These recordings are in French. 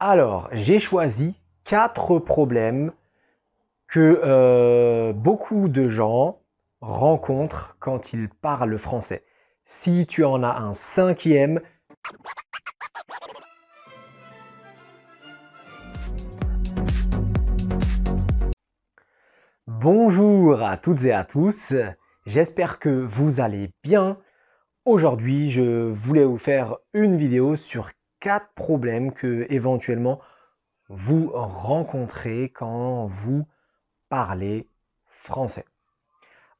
Alors, j'ai choisi quatre problèmes que euh, beaucoup de gens rencontrent quand ils parlent français. Si tu en as un cinquième, Bonjour à toutes et à tous, j'espère que vous allez bien. Aujourd'hui, je voulais vous faire une vidéo sur quatre problèmes que éventuellement vous rencontrez quand vous parlez français.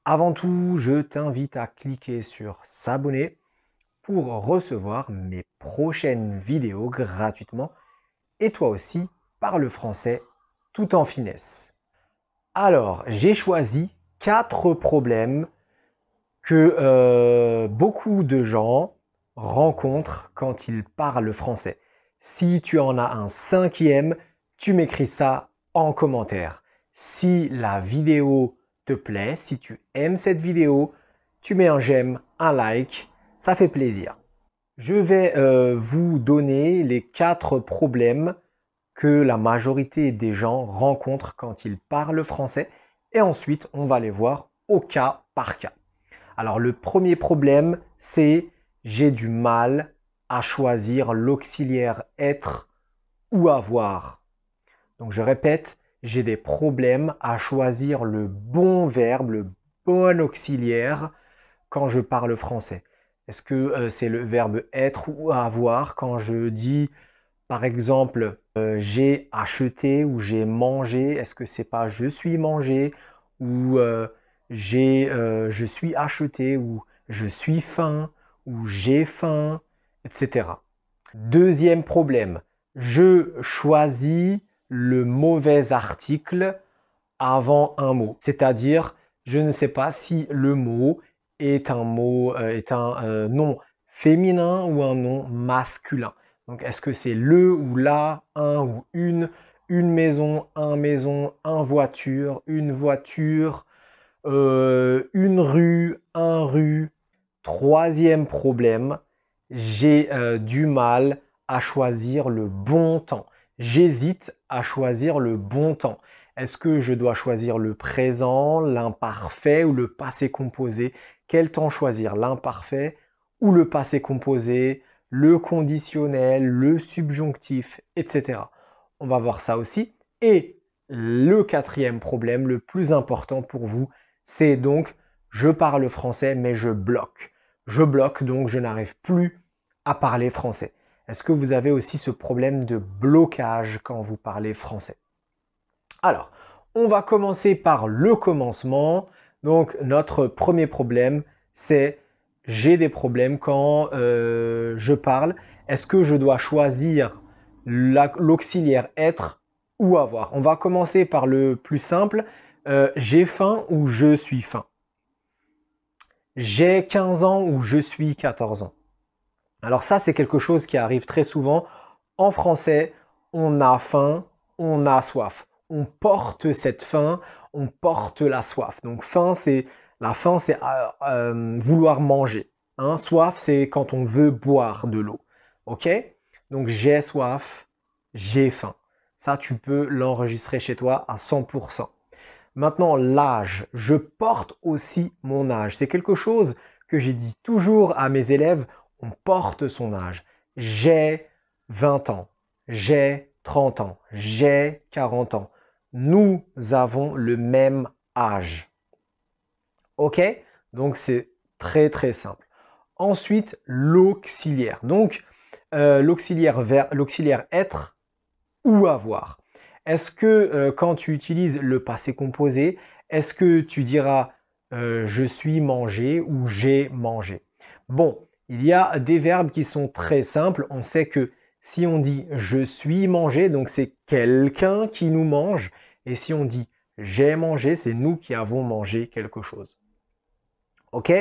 Avant tout, je t'invite à cliquer sur s'abonner pour recevoir mes prochaines vidéos gratuitement et toi aussi parle français tout en finesse. Alors, j'ai choisi quatre problèmes que euh, beaucoup de gens rencontre quand il parle français. Si tu en as un cinquième, tu m'écris ça en commentaire. Si la vidéo te plaît, si tu aimes cette vidéo, tu mets un j'aime, un like, ça fait plaisir. Je vais euh, vous donner les quatre problèmes que la majorité des gens rencontrent quand ils parlent français et ensuite on va les voir au cas par cas. Alors le premier problème c'est j'ai du mal à choisir l'auxiliaire être ou avoir. Donc je répète, j'ai des problèmes à choisir le bon verbe, le bon auxiliaire quand je parle français. Est-ce que euh, c'est le verbe être ou avoir quand je dis par exemple euh, j'ai acheté ou j'ai mangé Est-ce que c'est pas je suis mangé ou euh, j'ai je suis acheté ou je suis faim j'ai faim, etc. Deuxième problème, je choisis le mauvais article avant un mot. C'est-à-dire, je ne sais pas si le mot est un mot, euh, est un euh, nom féminin ou un nom masculin. Donc, est-ce que c'est le ou la, un ou une, une maison, un maison, un voiture, une voiture, euh, une rue, Troisième problème, j'ai euh, du mal à choisir le bon temps. J'hésite à choisir le bon temps. Est-ce que je dois choisir le présent, l'imparfait ou le passé composé Quel temps choisir L'imparfait ou le passé composé Le conditionnel, le subjonctif, etc. On va voir ça aussi. Et le quatrième problème, le plus important pour vous, c'est donc je parle français mais je bloque je bloque, donc je n'arrive plus à parler français. Est-ce que vous avez aussi ce problème de blocage quand vous parlez français Alors, on va commencer par le commencement. Donc, notre premier problème, c'est j'ai des problèmes quand euh, je parle. Est-ce que je dois choisir l'auxiliaire être ou avoir On va commencer par le plus simple. Euh, j'ai faim ou je suis faim j'ai 15 ans ou je suis 14 ans. Alors ça, c'est quelque chose qui arrive très souvent. En français, on a faim, on a soif. On porte cette faim, on porte la soif. Donc faim, c'est la faim, c'est euh, euh, vouloir manger. Hein. Soif, c'est quand on veut boire de l'eau. Ok Donc j'ai soif, j'ai faim. Ça, tu peux l'enregistrer chez toi à 100%. Maintenant, l'âge. Je porte aussi mon âge. C'est quelque chose que j'ai dit toujours à mes élèves, on porte son âge. J'ai 20 ans, j'ai 30 ans, j'ai 40 ans. Nous avons le même âge. OK Donc c'est très très simple. Ensuite, l'auxiliaire. Donc euh, l'auxiliaire être ou avoir. Est-ce que euh, quand tu utilises le passé composé, est-ce que tu diras euh, je suis mangé ou j'ai mangé Bon, il y a des verbes qui sont très simples. On sait que si on dit je suis mangé, donc c'est quelqu'un qui nous mange. Et si on dit j'ai mangé, c'est nous qui avons mangé quelque chose. OK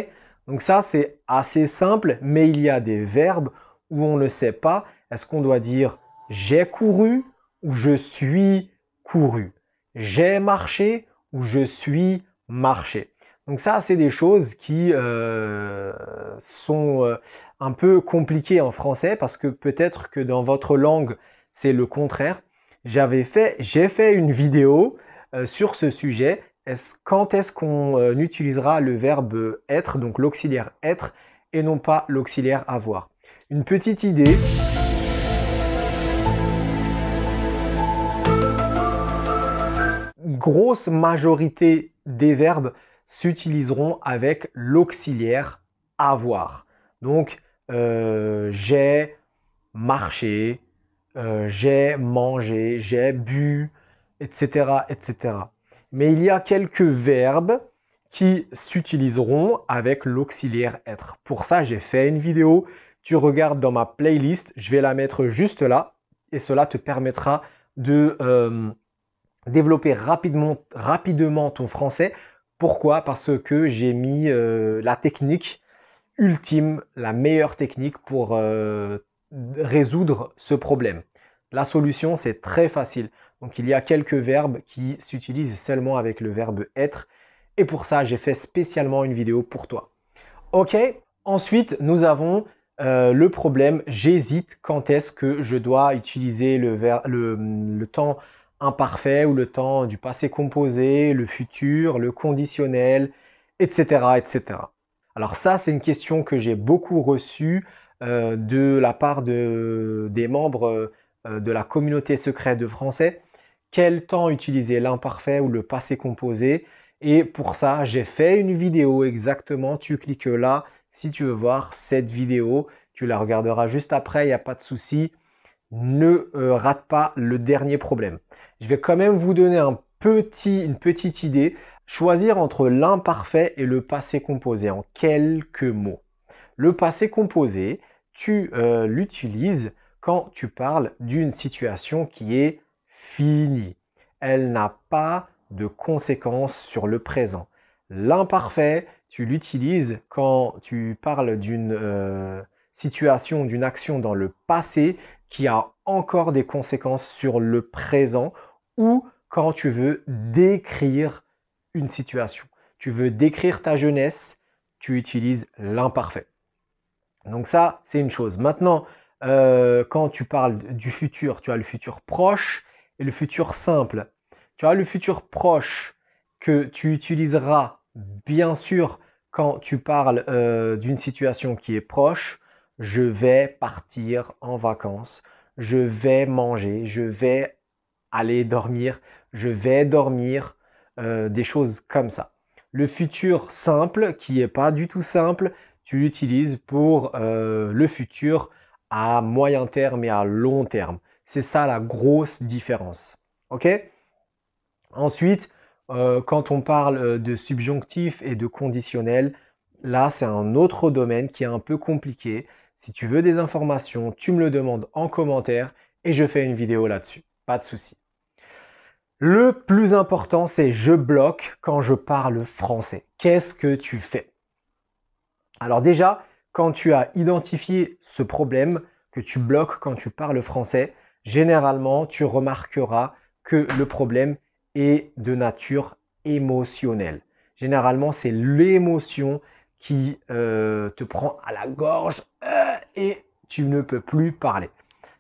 Donc ça, c'est assez simple, mais il y a des verbes où on ne sait pas. Est-ce qu'on doit dire j'ai couru je suis couru. J'ai marché ou je suis marché. Donc ça, c'est des choses qui euh, sont euh, un peu compliquées en français parce que peut-être que dans votre langue, c'est le contraire. J'avais fait, j'ai fait une vidéo euh, sur ce sujet. Est-ce, quand est-ce qu'on utilisera le verbe être, donc l'auxiliaire être, et non pas l'auxiliaire avoir Une petite idée. grosse majorité des verbes s'utiliseront avec l'auxiliaire avoir. Donc, euh, j'ai marché, euh, j'ai mangé, j'ai bu, etc., etc. Mais il y a quelques verbes qui s'utiliseront avec l'auxiliaire être. Pour ça, j'ai fait une vidéo. Tu regardes dans ma playlist, je vais la mettre juste là et cela te permettra de euh, développer rapidement, ton français. Pourquoi Parce que j'ai mis euh, la technique ultime, la meilleure technique pour euh, résoudre ce problème. La solution, c'est très facile. Donc il y a quelques verbes qui s'utilisent seulement avec le verbe être. Et pour ça, j'ai fait spécialement une vidéo pour toi. Ok, ensuite, nous avons euh, le problème, j'hésite quand est-ce que je dois utiliser le temps imparfait ou le temps du passé composé, le futur, le conditionnel, etc. etc. Alors ça, c'est une question que j'ai beaucoup reçue euh, de la part des membres euh, de la communauté secrète de français. Quel temps utiliser l'imparfait ou le passé composé Et pour ça, j'ai fait une vidéo exactement. Tu cliques là si tu veux voir cette vidéo. Tu la regarderas juste après, il n'y a pas de souci ne euh, rate pas le dernier problème. Je vais quand même vous donner petit, une petite idée. Choisir entre l'imparfait et le passé composé en quelques mots. Le passé composé, tu euh, l'utilises quand tu parles d'une situation qui est finie. Elle n'a pas de conséquences sur le présent. L'imparfait, tu l'utilises quand tu parles d'une euh, situation, d'une action dans le passé qui a encore des conséquences sur le présent ou quand tu veux décrire une situation. Tu veux décrire ta jeunesse, tu utilises l'imparfait. Donc ça, c'est une chose. Maintenant, euh, quand tu parles du futur, tu as le futur proche et le futur simple. Tu as le futur proche que tu utiliseras, bien sûr, quand tu parles euh, d'une situation qui est proche, je vais partir en vacances, je vais manger, je vais aller dormir, je vais dormir, euh, des choses comme ça. Le futur simple, qui n'est pas du tout simple, tu l'utilises pour euh, le futur à moyen terme et à long terme. C'est ça la grosse différence. OK Ensuite, euh, quand on parle de subjonctif et de conditionnel, là, c'est un autre domaine qui est un peu compliqué. Si tu veux des informations, tu me le demandes en commentaire et je fais une vidéo là-dessus. Pas de souci. Le plus important, c'est je bloque quand je parle français. Qu'est-ce que tu fais Alors déjà, quand tu as identifié ce problème, que tu bloques quand tu parles français, généralement, tu remarqueras que le problème est de nature émotionnelle. Généralement, c'est l'émotion qui euh, te prend à la gorge euh, et tu ne peux plus parler.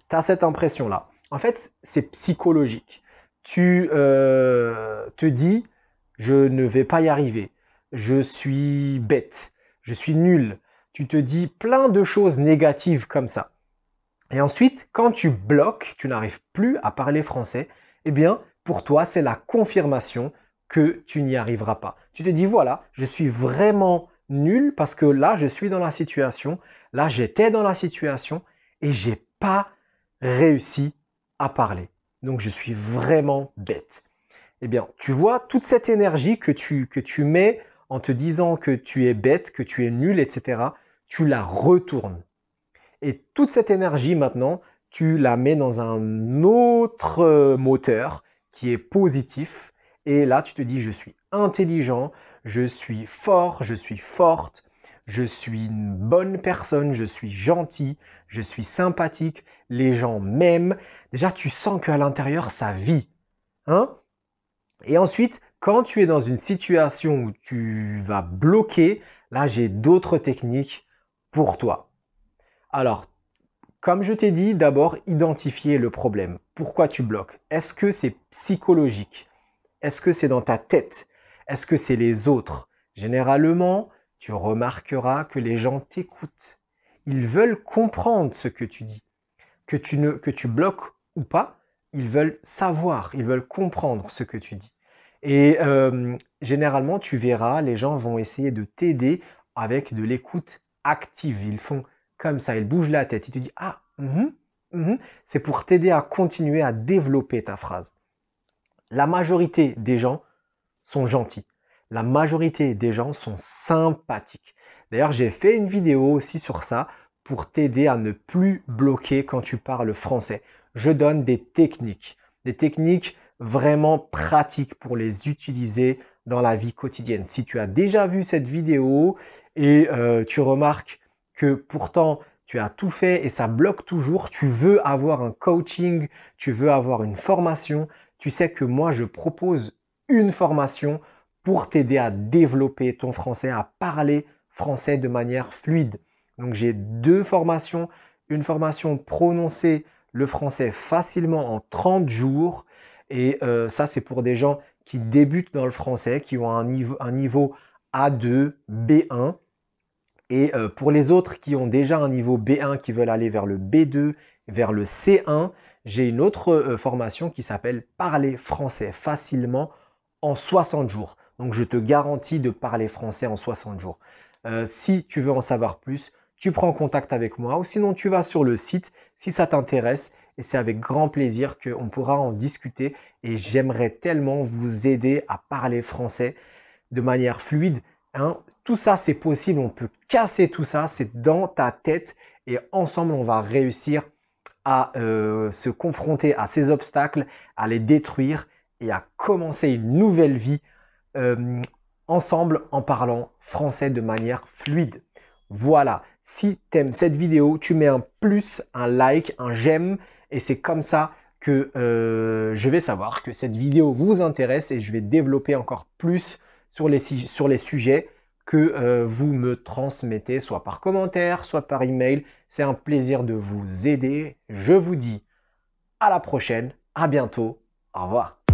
Tu as cette impression-là. En fait, c'est psychologique. Tu euh, te dis, je ne vais pas y arriver, je suis bête, je suis nul. Tu te dis plein de choses négatives comme ça. Et ensuite, quand tu bloques, tu n'arrives plus à parler français, eh bien, pour toi, c'est la confirmation que tu n'y arriveras pas. Tu te dis, voilà, je suis vraiment nul parce que là, je suis dans la situation, là, j'étais dans la situation et je n'ai pas réussi à parler. Donc, je suis vraiment bête. Eh bien, tu vois, toute cette énergie que tu, que tu mets en te disant que tu es bête, que tu es nul, etc., tu la retournes. Et toute cette énergie maintenant, tu la mets dans un autre euh, moteur qui est positif. Et là, tu te dis, je suis intelligent, je suis fort, je suis forte, je suis une bonne personne, je suis gentil, je suis sympathique, les gens m'aiment. Déjà, tu sens qu'à l'intérieur, ça vit. Hein Et ensuite, quand tu es dans une situation où tu vas bloquer, là, j'ai d'autres techniques pour toi. Alors, comme je t'ai dit, d'abord, identifier le problème. Pourquoi tu bloques Est-ce que c'est psychologique Est-ce que c'est dans ta tête est-ce que c'est les autres Généralement, tu remarqueras que les gens t'écoutent. Ils veulent comprendre ce que tu dis. Que tu, ne, que tu bloques ou pas, ils veulent savoir, ils veulent comprendre ce que tu dis. Et généralement, tu verras, les gens vont essayer de t'aider avec de l'écoute active. Ils font comme ça, ils bougent la tête, ils te disent Ah, mmh, mmh, mmh». c'est pour t'aider à continuer à développer ta phrase. La majorité des gens sont gentils. La majorité des gens sont sympathiques. D'ailleurs, j'ai fait une vidéo aussi sur ça pour t'aider à ne plus bloquer quand tu parles français. Je donne des techniques, des techniques vraiment pratiques pour les utiliser dans la vie quotidienne. Si tu as déjà vu cette vidéo et euh, tu remarques que pourtant tu as tout fait et ça bloque toujours, tu veux avoir un coaching, tu veux avoir une formation, tu sais que moi je propose une formation pour t'aider à développer ton français, à parler français de manière fluide. Donc j'ai deux formations, une formation prononcer le français facilement en 30 jours, et euh, ça c'est pour des gens qui débutent dans le français, qui ont un niveau, A2, B1. Et euh, pour les autres qui ont déjà un niveau B1, qui veulent aller vers le B2, vers le C1, j'ai une autre euh, formation qui s'appelle Parler français facilement en 60 jours. Donc je te garantis de parler français en 60 jours. Euh, si tu veux en savoir plus, tu prends contact avec moi ou sinon tu vas sur le site si ça t'intéresse et c'est avec grand plaisir qu'on pourra en discuter et j'aimerais tellement vous aider à parler français de manière fluide. Hein. Tout ça c'est possible, on peut casser tout ça, c'est dans ta tête et ensemble on va réussir à euh, se confronter à ces obstacles, à les détruire et à commencer une nouvelle vie euh, ensemble en parlant français de manière fluide. Voilà, si tu aimes cette vidéo, tu mets un plus, un like, un j'aime et c'est comme ça que euh, je vais savoir que cette vidéo vous intéresse et je vais développer encore plus sur les, sur les sujets que euh, vous me transmettez, soit par commentaire, soit par email. C'est un plaisir de vous aider. Je vous dis à la prochaine, à bientôt, au revoir.